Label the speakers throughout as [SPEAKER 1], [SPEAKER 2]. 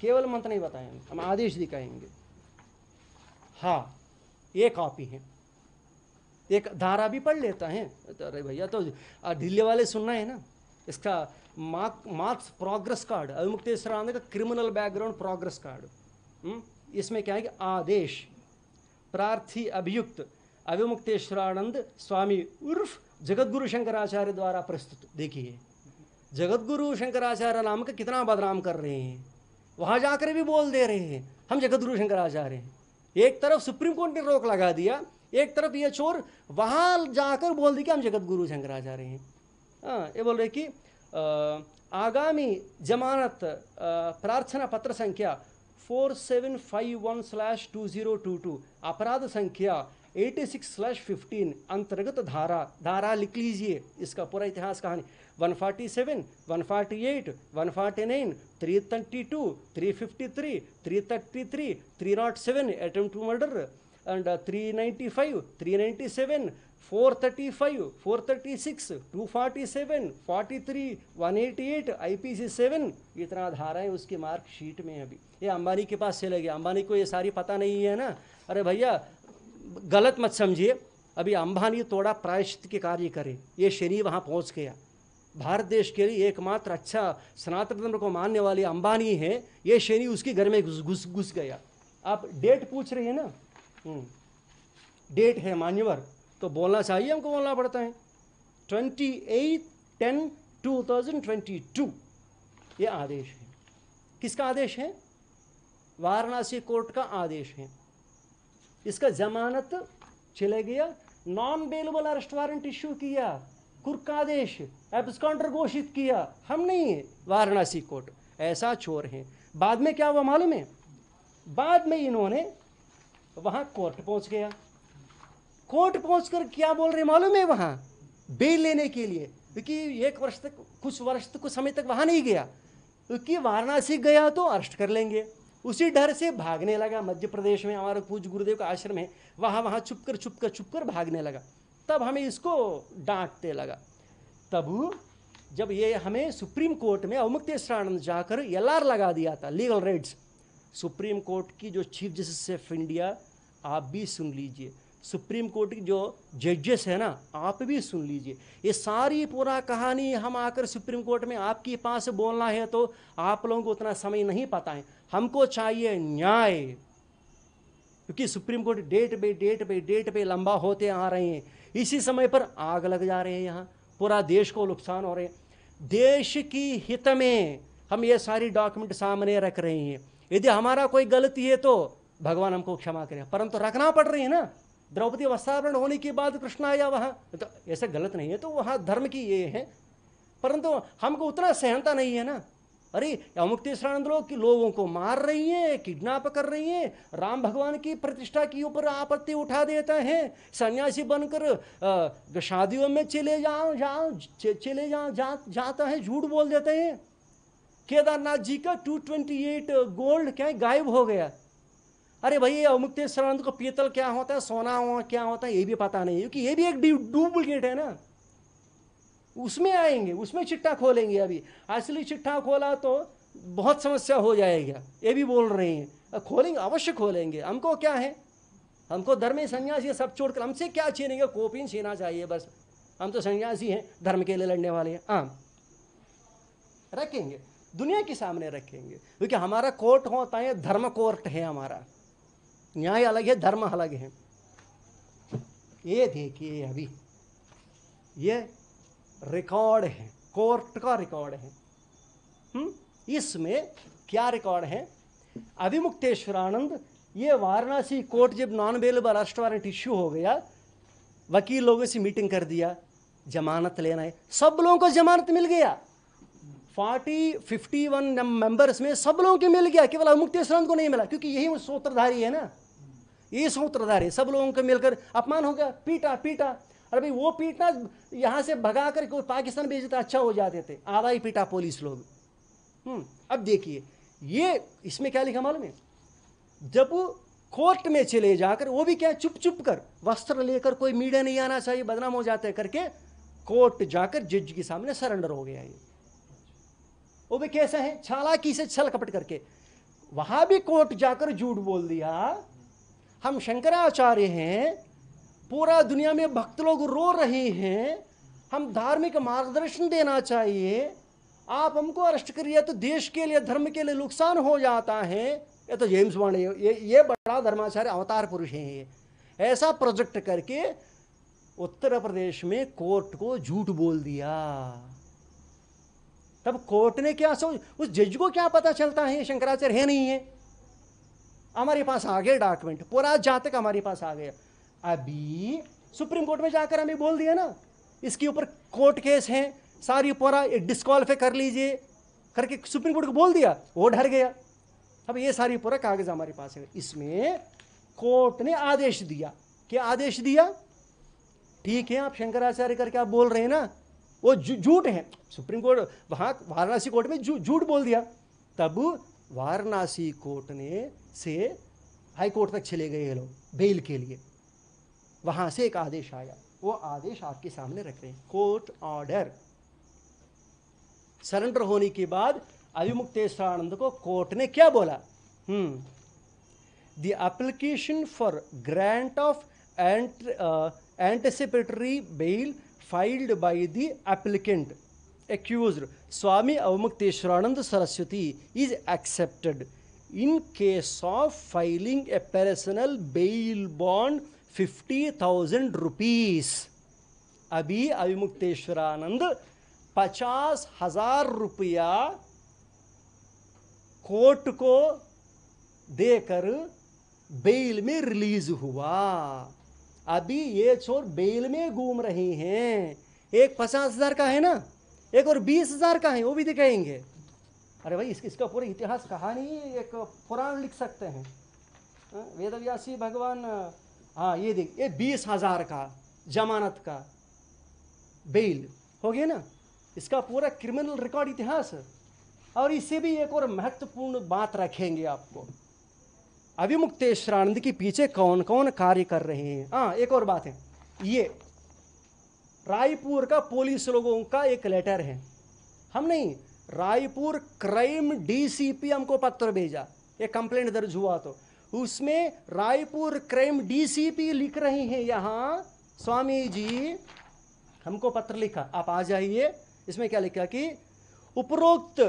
[SPEAKER 1] केवल मंत्र नहीं बताएंगे हम आदेश दिखाएंगे हाँ ये कॉपी है एक धारा भी पढ़ लेता है तो अरे भैया तो ढीले वाले सुनना है ना इसका mark marks progress card Abhimukteshwar का criminal background progress card hmm, इसमें क्या है कि आदेश प्रार्थी अभियुक्त अभिमुक्तेश्वरानंद स्वामी उर्फ गुरु शंकराचार्य द्वारा प्रस्तुत देखिए गुरु शंकराचार्य नाम का कितना बदनाम कर रहे हैं वहां जाकर भी बोल दे रहे हैं हम जगत शंकर आचार्य हैं एक तरफ सुप्रीम कोर्ट ने रोक लगा दिया एक तरफ ये चोर वहां जाकर बोल दिया कि हम जगत गुरु शंकराचार्य हैं हाँ ये बोल रहे कि आगामी जमानत प्रार्थना पत्र संख्या four seven five one slash two zero two two अपराध संख्या एटी सिक्स स्लैश फिफ्टीन अंतर्गत धारा धारा लिख लीजिए इसका पूरा इतिहास कहानी one forty seven one forty eight one forty nine three thirty two three fifty three three thirty three three nought seven atom two murder and three ninety five three ninety seven four thirty five four thirty six two forty seven forty three one eighty eight I P C seven इतना धाराएं उसकी marksheet में अभी ये अंबानी के पास चले गए अंबानी को ये सारी पता नहीं है ना अरे भैया गलत मत समझिए अभी अंबानी थोड़ा प्रायश्चित के कार्य करे ये शरीर वहाँ पहुँच गया भारत देश के लिए एकमात्र अच्छा सनातन धर्म को मानने वाली अंबानी है ये श्रेणी उसके घर में घुस घुस गया आप डेट पूछ रहे हैं ना हम्म। डेट है मान्यवर तो बोलना चाहिए हमको बोलना पड़ता है twenty eight ten two thousand twenty two ये आदेश है किसका आदेश है वाराणसी कोर्ट का आदेश है इसका जमानत चले गया non bailable arrest warrant issue किया हुरकादेश एब्सकाउंटर घोषित किया हम नहीं है वाराणसी कोर्ट ऐसा चोर है बाद में क्या हुआ मालूम है बाद में इन्होंने वहाँ कोर्ट पहुँच गया कोर्ट पहुंचकर क्या बोल रहे मालूम है वहाँ बेल लेने के लिए क्योंकि एक वर्ष तक कुछ वर्ष तक कुछ समय तक वहाँ नहीं गया क्योंकि वाराणसी गया तो अरेस्ट कर लेंगे उसी डर से भागने लगा मध्य प्रदेश में हमारे पूज गुरुदेव का आश्रम है वहाँ वहाँ छुप कर छुप कर छुप कर भागने लगा तब हमें इसको डांटते लगा तब जब ये हमें सुप्रीम कोर्ट में अवमुक्तेश्वरानंद जाकर एल लगा दिया था लीगल राइट्स सुप्रीम कोर्ट की जो चीफ जस्टिस ऑफ इंडिया आप भी सुन लीजिए सुप्रीम कोर्ट की जो जजेस है ना आप भी सुन लीजिए ये सारी पूरा कहानी हम आकर सुप्रीम कोर्ट में आपके पास बोलना है तो आप लोगों को उतना समय नहीं पता है हमको चाहिए न्याय क्योंकि Supreme Court date by date by date पे लंबा होते आ रहे हैं इसी समय पर आग लग जा रहे हैं यहाँ पूरा देश को नुकसान हो रहे हैं देश की हित में हम ये सारी डॉक्यूमेंट सामने रख रहे हैं यदि हमारा कोई गलती है तो भगवान हमको क्षमा करें परंतु रखना पड़ रही है ना द्रौपदी वस्तावरण होने के बाद कृष्ण आया वहाँ तो ऐसे गलत नहीं है तो वहाँ धर्म की ये है परंतु हमको उतना सहनता नहीं है ना अरे अमुक लोग कि लोगों को मार रही हैं किडनैप कर रही हैं राम भगवान की प्रतिष्ठा के ऊपर आपत्ति उठा देता है सन्यासी बनकर शादियों में चले जाओ जाओ चले जाओ जा, जाता है झूठ बोल देते हैं केदारनाथ जी का 228 गोल्ड क्या गायब हो गया अरे भाई अमुक्तेश्वरानंद को पीतल क्या होता है सोना क्या होता है ये भी पता नहीं क्योंकि ये भी एक डुप्लीकेट है ना उसमें आएंगे उसमें चिट्ठा खोलेंगे अभी असली चिट्ठा खोला तो बहुत समस्या हो जाएगा ये भी बोल रहे हैं खोलेंगे अवश्य खोलेंगे हमको क्या है हमको धर्म संन्यास ये सब छोड़कर हमसे क्या छीनेंगे कोपिन छीना चाहिए बस हम तो सन्यासी हैं धर्म के लिए लड़ने वाले हैं आम हाँ। रखेंगे दुनिया के सामने रखेंगे क्योंकि हमारा कोर्ट होता है धर्म कोर्ट है हमारा न्याय अलग है धर्म अलग है ये देखिए अभी ये रिकॉर्ड है कोर्ट का रिकॉर्ड है हम्म? इसमें क्या रिकॉर्ड है अभिमुक्तेश्वरानंद ये वाराणसी कोर्ट जब non available arrest warrant issue हो गया वकील लोगों से मीटिंग कर दिया जमानत लेना है सब लोगों को जमानत मिल गया फोर्टी फिफ्टी वन मेंबर्स में सब लोगों को मिल गया केवल अभिमुक्तेश्वरानंद को नहीं मिला क्योंकि यही सूत्रधारी है ना ये सूत्रधारी सब लोगों को मिलकर अपमान हो गया पीटा पीटा अरे भाई वो पीटना यहाँ से भगा कर कोई पाकिस्तान भेजते अच्छा हो जाते थे आधा ही पीटा पुलिस लोग हम्म, अब देखिए ये इसमें क्या लिखा मालूम है जब कोर्ट में चले जाकर वो भी क्या चुप चुप कर वस्त्र लेकर कोई मीडिया नहीं आना चाहिए बदनाम हो जाते करके कोर्ट जाकर जज के सामने सरेंडर हो गया ये वो भी कैसा है की से छल कपट करके वहां भी कोर्ट जाकर झूठ बोल दिया हम शंकराचार्य हैं पूरा दुनिया में भक्त लोग रो रहे हैं हम धार्मिक मार्गदर्शन देना चाहिए आप हमको अरेस्ट करिए तो देश के लिए धर्म के लिए नुकसान हो जाता है ये तो जेम्स वाणी ये ये बड़ा धर्माचार्य अवतार पुरुष है ये ऐसा प्रोजेक्ट करके उत्तर प्रदेश में कोर्ट को झूठ बोल दिया तब कोर्ट ने क्या सोच उस जज को क्या पता चलता है शंकराचार्य है नहीं है हमारे पास आ गए डॉक्यूमेंट पूरा जातक हमारे पास आ गया अभी सुप्रीम कोर्ट में जाकर हमें बोल दिया ना इसके ऊपर कोर्ट केस है सारी पूरा डिस्कालीफाई कर लीजिए करके सुप्रीम कोर्ट को बोल दिया वो डर गया अब ये सारी पूरा कागज हमारे पास है इसमें कोर्ट ने आदेश दिया क्या आदेश दिया ठीक है आप शंकराचार्य करके आप बोल रहे हैं ना वो झूठ है सुप्रीम कोर्ट वहां वाराणसी कोर्ट में झूठ बोल दिया तब वाराणसी कोर्ट ने से हाई कोर्ट तक चले गए लोग बेल के लिए वहां से एक आदेश आया वो आदेश आपके सामने रख रहे हैं कोर्ट ऑर्डर सरेंडर होने के बाद अभिमुक्तेश्वरानंद को कोर्ट ने क्या बोला application for grant of ant anticipatory bail filed by the applicant accuse Swami Abhimukteshwaranand Saraswati is accepted in case of filing a personal bail bond fifty thousand rupees अभी अभिमुक्तेश्वरानंद पचास हजार रुपया कोर्ट को देकर बेल में रिलीज हुआ अभी ये चोर बेल में घूम रहे हैं एक पचास हजार का है ना एक और बीस हजार का है वो भी दिखाएंगे अरे भाई इस, इसका पूरा इतिहास कहानी एक पुराण लिख सकते हैं हाँ, वेदव्यासी भगवान हाँ ये देख ये बीस हज़ार का जमानत का बेल हो गया ना इसका पूरा क्रिमिनल रिकॉर्ड इतिहास और इससे भी एक और महत्वपूर्ण बात रखेंगे आपको अभिमुक्तेश्वरानंद के पीछे कौन कौन कार्य कर रहे हैं हाँ एक और बात है ये रायपुर का पुलिस लोगों का एक लेटर है हम नहीं रायपुर क्राइम डीसीपी हमको पत्र भेजा ये कंप्लेंट दर्ज हुआ तो उसमें रायपुर क्राइम डीसीपी लिख रहे हैं यहाँ स्वामी जी हमको पत्र लिखा आप आ जाइए इसमें क्या लिखा कि उपरोक्त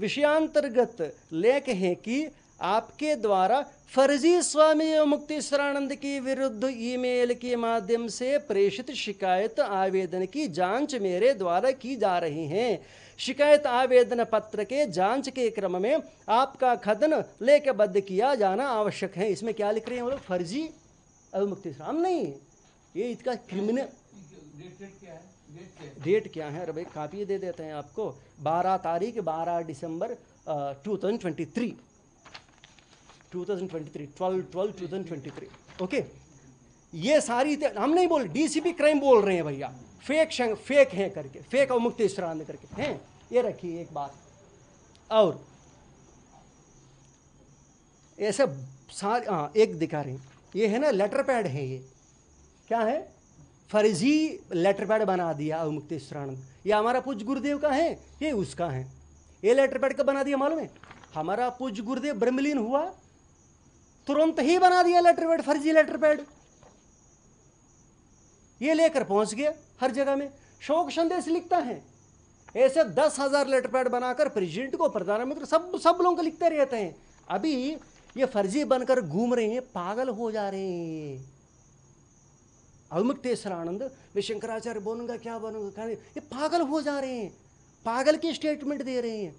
[SPEAKER 1] विषयांतर्गत लेख है कि आपके द्वारा फर्जी स्वामी मुक्ति शरणानंद के विरुद्ध ईमेल के माध्यम से प्रेषित शिकायत आवेदन की जांच मेरे द्वारा की जा रही है शिकायत आवेदन पत्र के जांच के क्रम में आपका खदन लेखबद्ध किया जाना आवश्यक है इसमें क्या लिख रहे हैं हम लोग फर्जी अभिमुक्ति शराम नहीं ये इसका क्रिमिनल डेट क्या है अरे भाई कापी दे देते हैं आपको 12 तारीख 12 दिसंबर two thousand twenty three 2023 12 12 okay ये सारी हम नहीं बोल डीसीपी क्राइम बोल रहे हैं भैया फेक फेक हैं करके फेक और मुक्ति श्रांत करके हैं ये रखिए एक बात और ऐसे सारे हाँ एक दिखा रहे हैं ये है ना लेटर पैड है ये क्या है फर्जी लेटर पैड बना दिया और मुक्ति श्रानंद ये हमारा पूज गुरुदेव का है ये उसका है ये लेटर पैड का बना दिया मालूम है हमारा पूज गुरुदेव ब्रह्मलीन हुआ तुरंत ही बना दिया लेटर पैड फर्जी लेटर पैड ये लेकर पहुंच गया हर जगह में शोक संदेश लिखता है ऐसे दस हजार लेटर पैड बनाकर प्रेसिडेंट को प्रधानमंत्री सब सब लोगों को लिखते रहते हैं अभी ये फर्जी बनकर घूम रहे हैं पागल हो जा रहे हैं अवमुक्तेश्वर आनंद मैं शंकराचार्य बोलूंगा क्या बनूंगा ये पागल हो जा रहे हैं पागल की स्टेटमेंट दे रहे हैं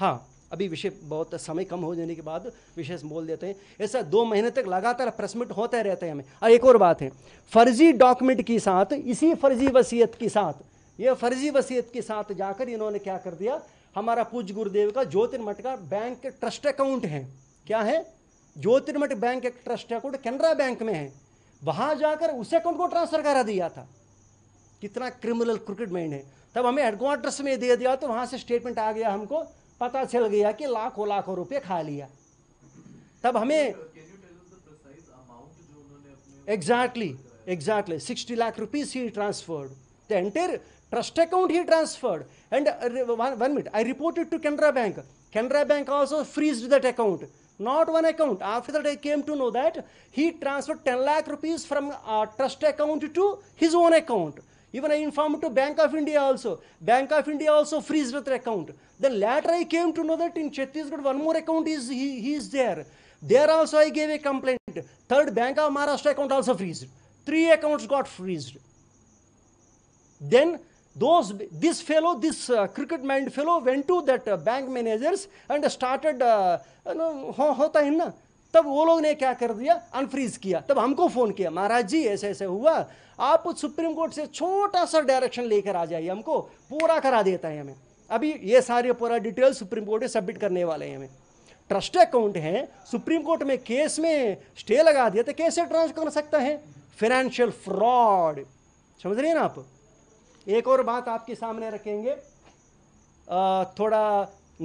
[SPEAKER 1] हाँ अभी विषय बहुत समय कम हो जाने के बाद विशेष बोल देते हैं ऐसा दो महीने तक लगातार प्रेस होते रहते हैं हमें और एक और बात है फर्जी डॉक्यूमेंट के साथ इसी फर्जी वसीयत के साथ ये फर्जी वसीयत के साथ जाकर इन्होंने क्या कर दिया हमारा पूज गुरुदेव का ज्योतिर्मठ का बैंक ट्रस्ट अकाउंट है क्या है ज्योतिर्मठ बैंक एक ट्रस्ट अकाउंट कैनरा बैंक में है वहां जाकर उस अकाउंट को ट्रांसफर करा दिया था कितना क्रिमिनल क्रिकेट माइंड है तब हमें हेडक्वार्टर्स में दे दिया तो वहां से स्टेटमेंट आ गया हमको पता चल गया कि लाखों लाखों रुपए खा लिया तब हमें exactly exactly sixty lakh rupees he transferred the entire trust account he transferred and one minute I reported to Canara Bank Canara Bank also freeze that account not one account after that I came to know that he transferred ten lakh rupees from trust account to his own account Even I informed to Bank of India also. Bank of India also freeze that account. Then later I came to know that in Chhattisgarh one more account is he, he is there. There also I gave a complaint. Third Bank of Maharashtra account also freezed. Three accounts got freezed. Then those this fellow, this uh, cricket mind fellow went to that uh, bank managers and started, uh, you know, ho, तब वो लोग ने क्या कर दिया unfreeze किया तब हमको फ़ोन किया महाराज जी ऐसे ऐसे हुआ आप सुप्रीम कोर्ट से छोटा सा डायरेक्शन लेकर आ जाइए हमको पूरा करा देता है हमें अभी ये सारे पूरा डिटेल सुप्रीम कोर्ट में सबमिट करने वाले हैं हमें ट्रस्ट अकाउंट है सुप्रीम कोर्ट में केस में स्टे लगा दिया तो कैसे ट्रांसफर कर सकता है फाइनेंशियल फ्रॉड समझ रहे हैं ना आप एक और बात आपके सामने रखेंगे थोड़ा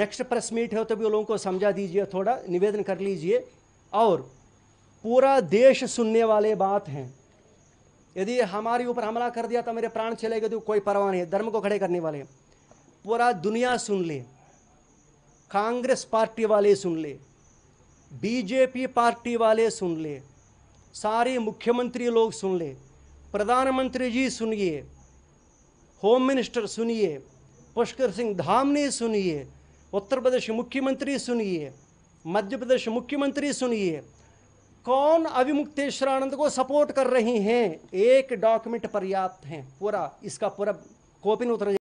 [SPEAKER 1] नेक्स्ट प्रेस मीट है तो भी लोगों को समझा दीजिए थोड़ा निवेदन कर लीजिए और पूरा देश सुनने वाले बात हैं यदि हमारे ऊपर हमला कर दिया तो मेरे प्राण चले गए तो कोई परवाह नहीं धर्म को खड़े करने वाले पूरा दुनिया सुन ले कांग्रेस पार्टी वाले सुन ले बीजेपी पार्टी वाले सुन ले सारे मुख्यमंत्री लोग सुन ले प्रधानमंत्री जी सुनिए होम मिनिस्टर सुनिए पुष्कर सिंह धामनी सुनिए उत्तर प्रदेश मुख्यमंत्री सुनिए मध्य प्रदेश मुख्यमंत्री सुनिए कौन अभिमुक्त को सपोर्ट कर रही हैं एक डॉक्यूमेंट पर्याप्त हैं पूरा इसका पूरा कॉपी उतर